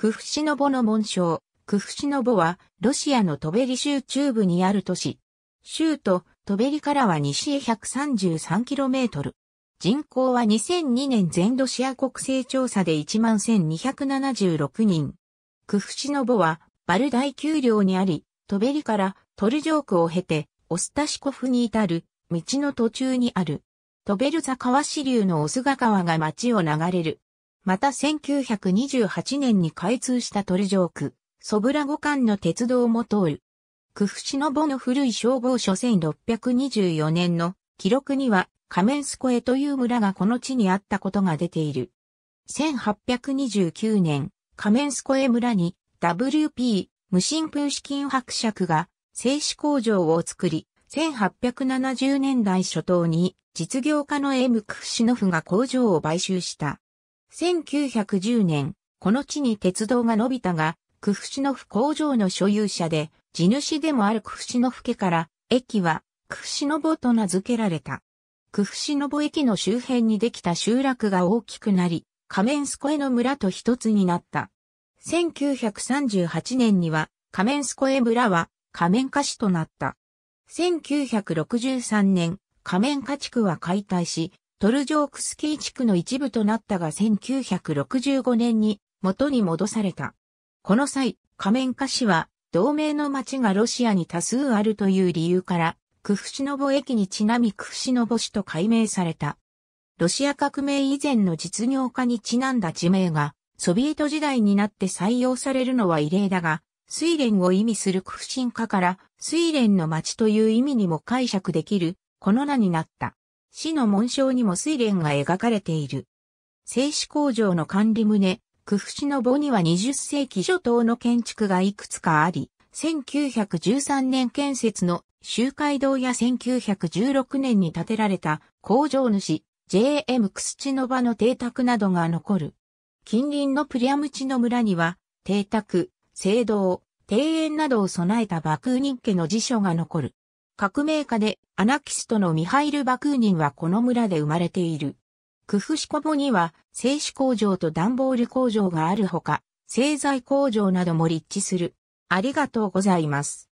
クフシノボの紋章。クフシノボは、ロシアのトベリ州中部にある都市。州都、トベリからは西へ 133km。人口は2002年全ロシア国勢調査で1 1 2 7 6人。クフシノボは、バル大丘陵にあり、トベリからトルジョークを経て、オスタシコフに至る、道の途中にある。トベルザ川支流のオスガ川が町を流れる。また1928年に開通したトジョーク、ソブラ五間の鉄道も通る。クフシノボの古い消防署1624年の記録には、カメンスコエという村がこの地にあったことが出ている。1829年、カメンスコエ村に WP 無新風資金伯爵が製紙工場を作り、1870年代初頭に実業家の M クフシノフが工場を買収した。1910年、この地に鉄道が伸びたが、クフシノフ工場の所有者で、地主でもあるクフシノフ家から、駅は、クフシノボと名付けられた。クフシノボ駅の周辺にできた集落が大きくなり、カメンスコエの村と一つになった。1938年には、カメンスコエ村は、カメンカ市となった。1963年、カメンカ地区は解体し、トルジョークスキー地区の一部となったが1965年に元に戻された。この際、仮面歌詞は同盟の町がロシアに多数あるという理由から、クフシノボ駅にちなみクフシノボ市と改名された。ロシア革命以前の実業家にちなんだ地名が、ソビエト時代になって採用されるのは異例だが、スイレンを意味するクフシン化から、レンの町という意味にも解釈できる、この名になった。市の紋章にも水蓮が描かれている。製紙工場の管理棟、区伏市の墓には20世紀初頭の建築がいくつかあり、1913年建設の周回堂や1916年に建てられた工場主 JM クスチノバの邸宅などが残る。近隣のプリアムチの村には、邸宅、聖堂、庭園などを備えた幕府人家の辞書が残る。革命家でアナキストのミハイル・バクーニンはこの村で生まれている。クフシコボには製紙工場と段ボール工場があるほか、製材工場なども立地する。ありがとうございます。